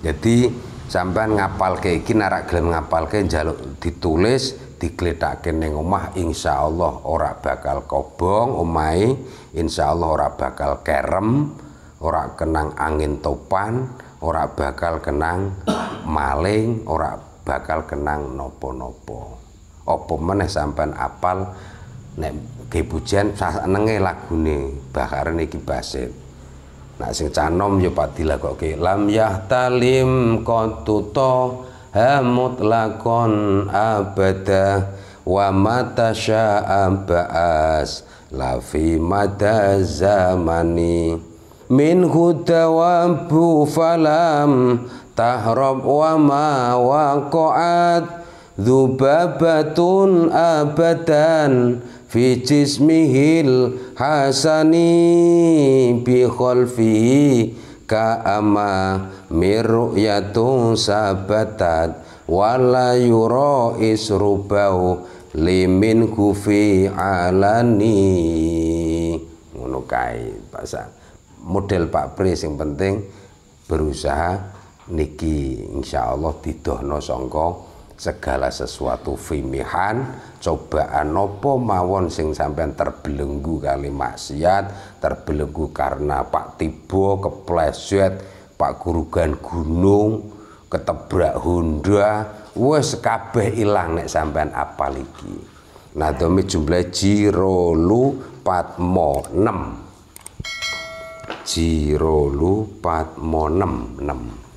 jadi sampean ngapalke iki narak gelem ngapalke jaluk ditulis digledhakke neng omah Allah ora bakal kobong insya Allah ora bakal kerem ora kenang angin topan ora bakal kenang maling ora bakal kenang nopo-nopo apa meneh sampean apal nek kebujan senenge lagune bakarane iki basit Nah sing canom yo ya pati lakoke lam yahtalim qatuto hamut lakon abada wa mata sya'a ba'as lafi mada zamani min hudawabu falam tahrab wa ma waqa'at Zubabatun abadan fi jismihil hasani bi khalfihi ka'ama miru'yatun sabatat wala yura isrubau limin kufi alani ngono bahasa model Pak Pri sing penting berusaha niki insyaallah didohno songkong segala sesuatu fimihan cobaan nopo mawon sing sampean terbelenggu kali maksiat terbelenggu karena pak tibo kepleset pak gurugan gunung ketebrak Honda wes kabeh ilang nek sampean apa lagi nah domi jumlah jirolu patmo jiro jirolu patmo enam enam